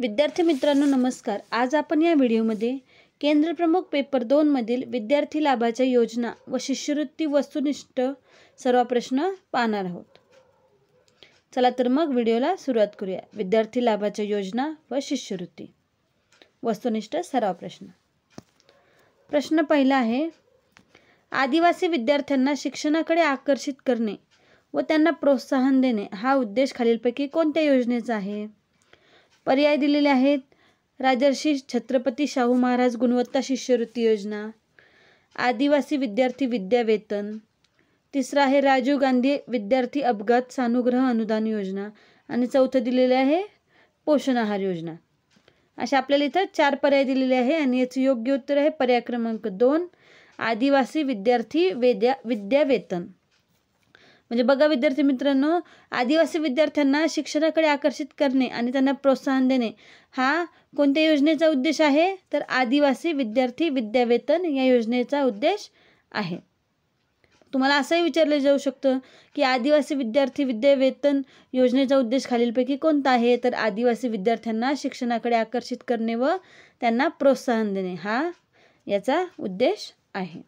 विद्यार्थी मित्रांनो नमस्कार आज आपण या व्हिडिओमध्ये केंद्रप्रमुख पेपर दोनमधील विद्यार्थी लाभाच्या योजना व शिष्यवृत्ती वस्तुनिष्ठ सर्व प्रश्न पाहणार आहोत चला तर मग व्हिडिओला सुरुवात करूया विद्यार्थी लाभाच्या योजना व शिष्यवृत्ती वस्तुनिष्ठ सर्व प्रश्न प्रश्न पहिला आहे आदिवासी विद्यार्थ्यांना शिक्षणाकडे आकर्षित करणे व त्यांना प्रोत्साहन देणे हा उद्देश खालीलपैकी कोणत्या योजनेचा आहे पर्याय दिलेले आहेत राजर्षी छत्रपती शाहू महाराज गुणवत्ता शिष्यवृत्ती योजना आदिवासी विद्यार्थी विद्यावेतन तिसरा आहे राजीव गांधी विद्यार्थी अपघात सानुग्रह अनुदान योजना आणि चौथं दिलेलं आहे पोषण आहार योजना असे आपल्याला इथं चार पर्याय दिलेले आहे आणि याचं योग्य उत्तर आहे पर्याय क्रमांक दोन आदिवासी विद्यार्थी वेद्या विद्यावेतन म्हणजे बघा विद्यार्थी मित्रांनो आदिवासी विद्यार्थ्यांना शिक्षणाकडे आकर्षित करणे आणि त्यांना प्रोत्साहन देणे हा कोणत्या योजनेचा उद्देश आहे तर आदिवासी विद्यार्थी विद्यावेतन या योजनेचा उद्देश आहे तुम्हाला असंही विचारलं जाऊ शकतं की आदिवासी विद्यार्थी विद्यावेतन योजनेचा उद्देश खालीलपैकी कोणता आहे तर आदिवासी विद्यार्थ्यांना शिक्षणाकडे आकर्षित करणे व त्यांना प्रोत्साहन देणे हा याचा उद्देश आहे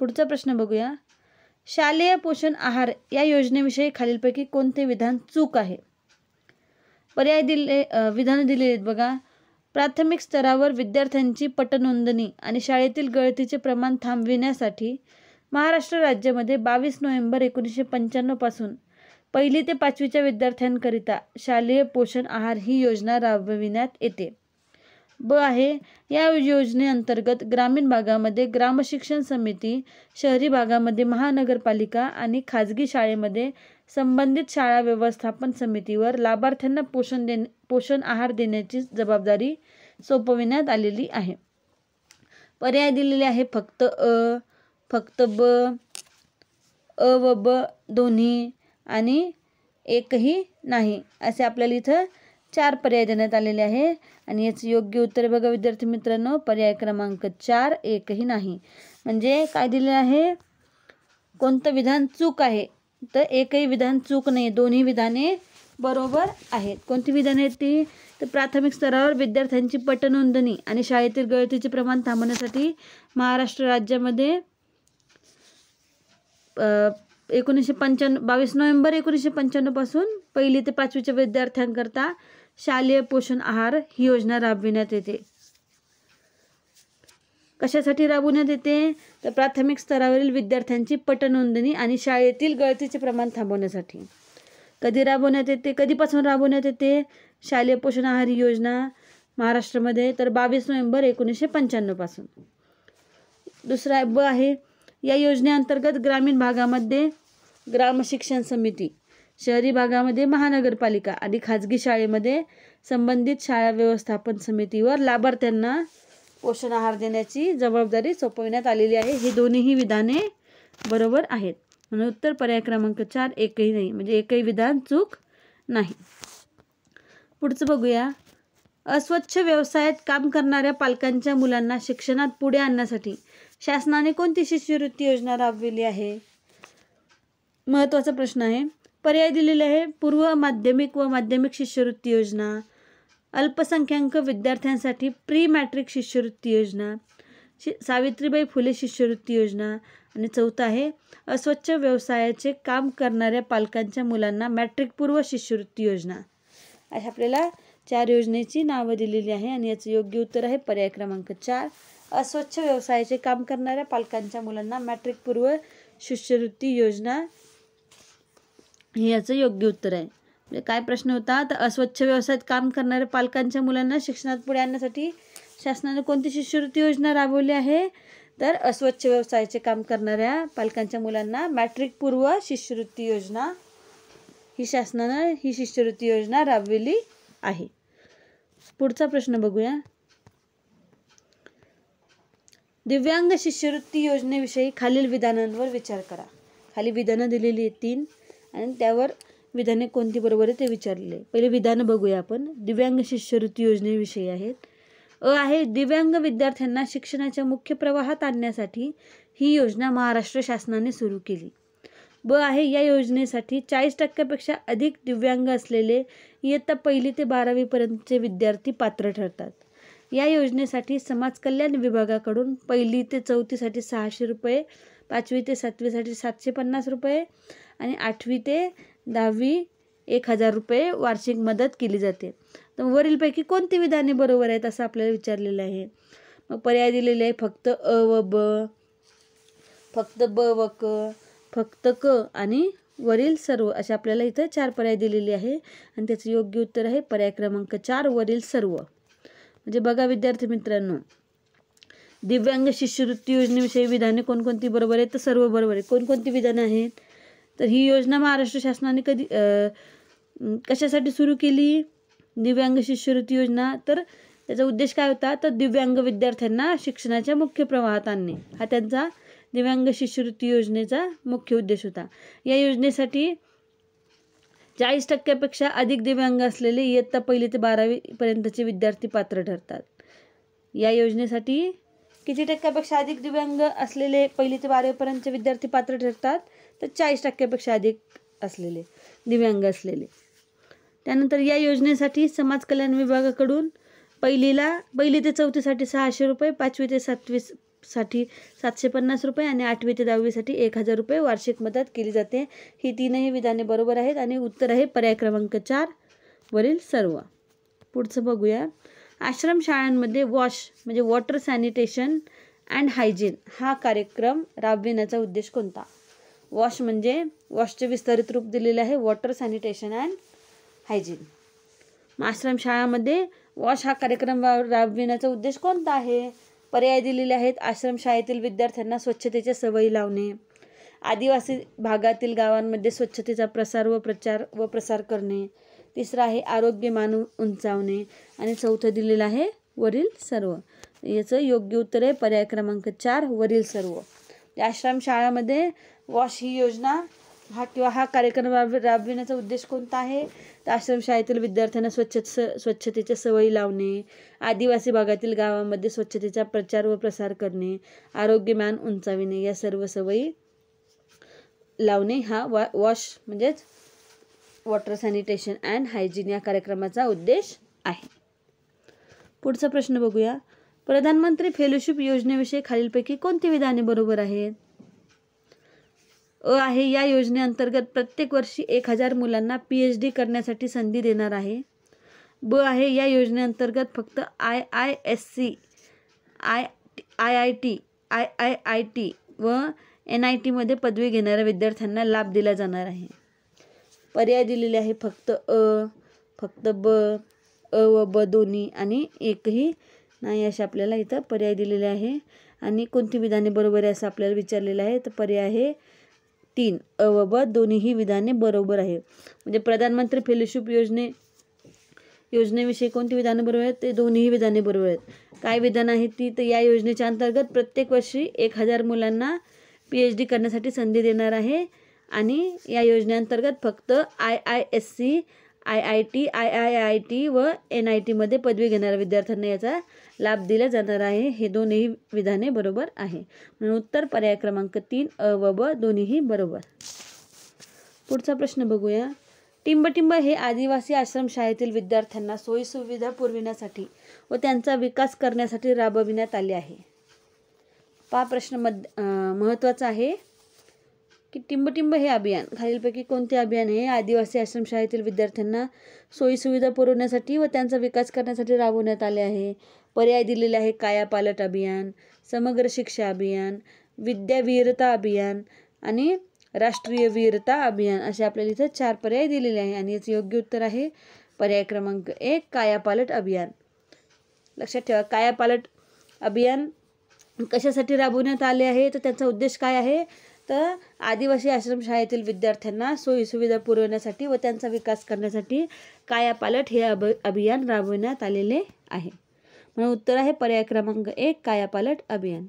पुढचा प्रश्न बघूया शालेय पोषण आहार या योजनेविषयी खालीलपैकी कोणते विधान चूक आहे पर्याय दिले विधान दिले आहेत बघा प्राथमिक स्तरावर विद्यार्थ्यांची पटनोंदणी आणि शाळेतील गळतीचे प्रमाण थांबविण्यासाठी महाराष्ट्र राज्यामध्ये बावीस नोव्हेंबर एकोणीसशे पंच्याण्णवपासून पहिली ते पाचवीच्या विद्यार्थ्यांकरिता शालेय पोषण आहार ही योजना राबविण्यात येते ब आहे या योजनेअंतर्गत ग्रामीण भागामध्ये ग्रामशिक्षण समिती शहरी भागामध्ये महानगरपालिका आणि खाजगी शाळेमध्ये संबंधित शाळा व्यवस्थापन समितीवर लाभार्थ्यांना पोषण दे पोषण आहार देण्याची जबाबदारी सोपविण्यात आलेली आहे पर्याय दिलेले आहे फक्त अ फक्त ब अ व ब दोन्ही आणि एकही नाही असे आपल्याला इथं चार पर्याय देण्यात आलेले आहे आणि याचं योग्य उत्तर बघा विद्यार्थी मित्रांनो पर्याय क्रमांक चार एकही नाही म्हणजे काय दिले आहे कोणतं विधान चूक आहे तर एकही विधान चूक नाही दोन्ही विधाने बरोबर आहेत कोणती विधान आहेत ती तर प्राथमिक स्तरावर विद्यार्थ्यांची पटनोंदणी आणि शाळेतील गळतीचे प्रमाण थांबवण्यासाठी महाराष्ट्र राज्यामध्ये एकोणीसशे पंच्याण्णव बावीस नोव्हेंबर एकोणीसशे पंच्याण्णवपासून पहिली ते पाचवीच्या विद्यार्थ्यांकरता शालेय पोषण आहार ही योजना राबविण्यात येते कशासाठी राबवण्यात येते तर प्राथमिक स्तरावरील विद्यार्थ्यांची नोंदणी आणि शाळेतील गळतीचे प्रमाण थांबवण्यासाठी कधी राबवण्यात येते कधीपासून राबवण्यात येते शालेय पोषण आहार योजना महाराष्ट्रामध्ये तर बावीस नोव्हेंबर एकोणीसशे पंच्याण्णवपासून दुसरा ब आहे या योजनेअंतर्गत ग्रामीण भागामध्ये ग्राम शिक्षण समिती शहरी भागामध्ये महानगरपालिका आणि खाजगी शाळेमध्ये संबंधित शाळा व्यवस्थापन समितीवर लाभार्थ्यांना पोषण आहार देण्याची जबाबदारी सोपविण्यात आलेली आहे ही दोन्हीही विधाने बरोबर आहेत म्हणून उत्तर पर्याय क्रमांक चार एकही नाही म्हणजे एकही विधान चूक नाही पुढचं बघूया अस्वच्छ व्यवसायात काम करणाऱ्या पालकांच्या मुलांना शिक्षणात पुढे आणण्यासाठी शासनाने कोणती शिष्यवृत्ती योजना राबविली आहे महत्त्वाचा प्रश्न आहे पर्याय दिलेले आहे पूर्व माध्यमिक व माध्यमिक शिष्यवृत्ती योजना अल्पसंख्याक विद्यार्थ्यांसाठी प्री मॅट्रिक शिष्यवृत्ती योजना शि सावित्रीबाई फुले शिष्यवृत्ती योजना आणि चौथं आहे अस्वच्छ व्यवसायाचे काम करणाऱ्या पालकांच्या मुलांना मॅट्रिकपूर्व शिष्यवृत्ती योजना अशा आपल्याला चार योजनेची नावं दिलेली आहे आणि याचं योग्य उत्तर आहे पर्याय क्रमांक चार अस्वच्छ व्यवसायाचे काम करणाऱ्या पालकांच्या मुलांना मॅट्रिकपूर्व शिष्यवृत्ती योजना हे याचं योग्य उत्तर आहे म्हणजे काय प्रश्न होता तर अस्वच्छ व्यवसायात काम करणाऱ्या पालकांच्या मुलांना शिक्षणात पुढे आणण्यासाठी शासनाने कोणती शिष्यवृत्ती योजना राबवली आहे तर अस्वच्छ व्यवसायाचे काम करणाऱ्या पालकांच्या मुलांना मॅट्रिक पूर्व शिष्यवृत्ती योजना ही शासनानं ही शिष्यवृत्ती योजना राबविली आहे पुढचा प्रश्न बघूया दिव्यांग शिष्यवृत्ती योजनेविषयी खालील विधानांवर विचार करा खाली विधानं दिलेली आहेत तीन आणि त्यावर विधाने कोणती बरोबर आहे ते विचारले पहिले विधानं बघूया आपण दिव्यांग शिष्यवृत्ती योजनेविषयी आहेत अ आहे दिव्यांग विद्यार्थ्यांना शिक्षणाच्या मुख्य प्रवाहात आणण्यासाठी ही योजना महाराष्ट्र शासनाने सुरू केली ब आहे या योजनेसाठी चाळीस टक्क्यापेक्षा अधिक दिव्यांग असलेले इयत्ता पहिली ते बारावीपर्यंतचे विद्यार्थी पात्र ठरतात या योजनेसाठी समाज कल्याण विभागाकडून पहिली ते चौथीसाठी सहाशे रुपये पाचवी ते सातवीसाठी सातशे पन्नास रुपये आणि आठवी ते दहावी एक हजार रुपये वार्षिक मदत केली जाते तर वरीलपैकी कोणती विधाने बरोबर आहेत असं आपल्याला विचारलेलं आहे मग पर्याय दिलेले आहे फक्त अ व ब फक्त ब व क फक्त क आणि वरील सर्व असे आपल्याला इथं चार पर्याय दिलेले आहे आणि त्याचं योग्य उत्तर आहे पर्याय क्रमांक चार वरील सर्व म्हणजे बघा विद्यार्थी मित्रांनो दिव्यांग शिष्यवृत्ती योजनेविषयी विधाने कोणकोणती बरोबर आहेत तर सर्व बरोबर आहे कोणकोणती विधानं आहेत तर ही योजना महाराष्ट्र शासनाने कधी कशासाठी सुरू केली दिव्यांग शिष्यवृत्ती योजना तर त्याचा उद्देश काय होता तर दिव्यांग विद्यार्थ्यांना शिक्षणाच्या मुख्य प्रवाहात आणणे हा त्यांचा दिव्यांग शिष्यवृत्ती योजनेचा मुख्य उद्देश होता या योजनेसाठी चाळीस टक्क्यापेक्षा अधिक दिव्यांग असलेले इयत्ता पहिली ते बारावीपर्यंतचे विद्यार्थी पात्र ठरतात या योजनेसाठी किती टक्क्यापेक्षा अधिक दिव्यांग असलेले पहिली ते बारावीपर्यंतचे विद्यार्थी पात्र ठरतात तर चाळीस टक्क्यापेक्षा अधिक असलेले दिव्यांग असलेले त्यानंतर या योजनेसाठी समाज कल्याण विभागाकडून पहिलीला पहिली ते चौथीसाठी सहाशे रुपये पाचवी ते सातवी साठी सातशे पन्नास रुपये आणि आठवी ते दहावीसाठी एक हजार रुपये वार्षिक मदत केली जाते ही तीनही विधाने बरोबर आहेत आणि उत्तर आहे पर्याय क्रमांक चार वरील सर्व पुढचं बघूया आश्रमशाळांमध्ये वॉश म्हणजे वॉटर सॅनिटेशन अँड हायजीन हा कार्यक्रम राबविण्याचा उद्देश कोणता वॉश म्हणजे वॉशचे विस्तारित रूप दिलेले आहे वॉटर सॅनिटेशन अँड हायजीन मग आश्रमशाळामध्ये वॉश हा कार्यक्रम राबविण्याचा उद्देश कोणता आहे पर्याय दिलेले आहेत आश्रमशाळेतील विद्यार्थ्यांना स्वच्छतेच्या सवयी लावणे आदिवासी भागातील गावांमध्ये स्वच्छतेचा प्रसार व प्रचार व प्रसार करणे तिसरं आहे आरोग्यमान उंचावणे आणि चौथं दिलेलं आहे वरील सर्व याचं योग्य उत्तर आहे पर्याय क्रमांक चार वरील सर्व शाळामध्ये वॉश ही योजना हा किंवा हा कार्यक्रम राब राबविण्याचा उद्देश कोणता आहे तर आश्रमशाळेतील विद्यार्थ्यांना स्वच्छ स स्वच्छतेच्या सवयी लावणे आदिवासी भागातील गावामध्ये स्वच्छतेचा प्रचार व प्रसार करणे आरोग्यमान उंचाविणे या सर्व सवयी लावणे हा वॉश म्हणजेच वॉटर सॅनिटेशन अँड हायजीन या कार्यक्रमाचा उद्देश आहे पुढचा प्रश्न बघूया प्रधानमंत्री फेलोशिप योजनेविषयी खालीलपैकी कोणती विधाने बरोबर आहेत अ आहे या योजनेअंतर्गत प्रत्येक वर्षी एक हजार मुलांना पी एच डी करण्यासाठी संधी देणार आहे ब आहे या योजनेअंतर्गत फक्त I I S C I I I T I I I T व एन आय टीमध्ये पदवी घेणाऱ्या विद्यार्थ्यांना लाभ दिला जाणार आहे पर्याय दिलेले आहे फक्त अ फक्त ब अ व ब दोन्ही आणि एकही नाही असे आपल्याला इथं पर्याय दिलेले आहे आणि कोणती विधाने बरोबर आहे असं आपल्याला विचारलेलं आहे तर पर्याय आहे तीन अ व ब दोन्हीही विधाने बरोबर आहे म्हणजे प्रधानमंत्री फेलोशिप योजने योजनेविषयी कोणती विधानं बरोबर आहेत ते दोन्हीही विधाने बरोबर आहेत काय विधानं आहेत ती तर या योजनेच्या अंतर्गत प्रत्येक वर्षी एक हजार मुलांना पी एच डी करण्यासाठी संधी देणार आहे आणि या योजनेअंतर्गत फक्त I I S C I I T I I I T व एन आय टीमध्ये पदवी घेणाऱ्या विद्यार्थ्यांना याचा लाभ दिला जाणार आहे हे दोन्ही विधाने बरोबर आहे म्हणून उत्तर पर्याय क्रमांक तीन अ व ब दोन्हीही बरोबर पुढचा प्रश्न बघूया टिंबटिंब हे आदिवासी आश्रमशाळेतील विद्यार्थ्यांना सोयीसुविधा पुरविण्यासाठी व त्यांचा विकास करण्यासाठी राबविण्यात आले आहे पा प्रश्न मद महत्त्वाचा आहे की टिंबटिंब हे अभियान खालीलपैकी कोणते अभियान हे आदिवासी आश्रमशाळेतील विद्यार्थ्यांना सोयीसुविधा पुरवण्यासाठी व त्यांचा विकास करण्यासाठी राबवण्यात आले आहे पर्याय दिलेले आहे कायापालट अभियान समग्र शिक्षा अभियान विद्यावीरता अभियान आणि राष्ट्रीय वीरता अभियान असे आपल्याला इथं चार पर्याय दिलेले आहे आणि याचं योग्य उत्तर आहे पर्याय क्रमांक एक कायापालट अभियान लक्षात ठेवा कायापालट अभियान कशासाठी राबवण्यात आले आहे तर त्याचा उद्देश काय आहे तर आदिवासी आश्रमशाळेतील विद्यार्थ्यांना सोयीसुविधा पुरवण्यासाठी व त्यांचा विकास करण्यासाठी कायापालट हे अभ अभियान राबविण्यात आलेले आहे म्हणून उत्तर आहे पर्याय क्रमांक एक कायापालट अभियान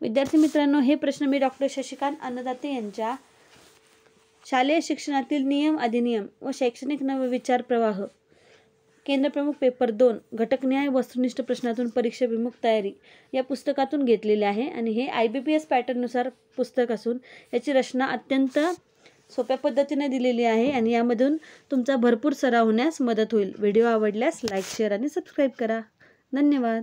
विद्यार्थी मित्रांनो हे प्रश्न मी डॉक्टर शशिकांत अन्नदाते यांच्या शालेय शिक्षणातील नियम अधिनियम व शैक्षणिक नवविचार प्रवाह केंद्रप्रमुख पेपर दोन घटकन्याय वस्तुनिष्ठ प्रश्नातून परीक्षाभिमुख तयारी या पुस्तकातून घेतलेले आहे आणि हे आय बी पी एस पॅटर्ननुसार पुस्तक असून याची रचना अत्यंत सोप्या पद्धतीने दिलेली आहे आणि यामधून तुमचा भरपूर सराव होण्यास मदत होईल व्हिडिओ आवडल्यास लाईक शेअर आणि सबस्क्राईब करा धन्यवाद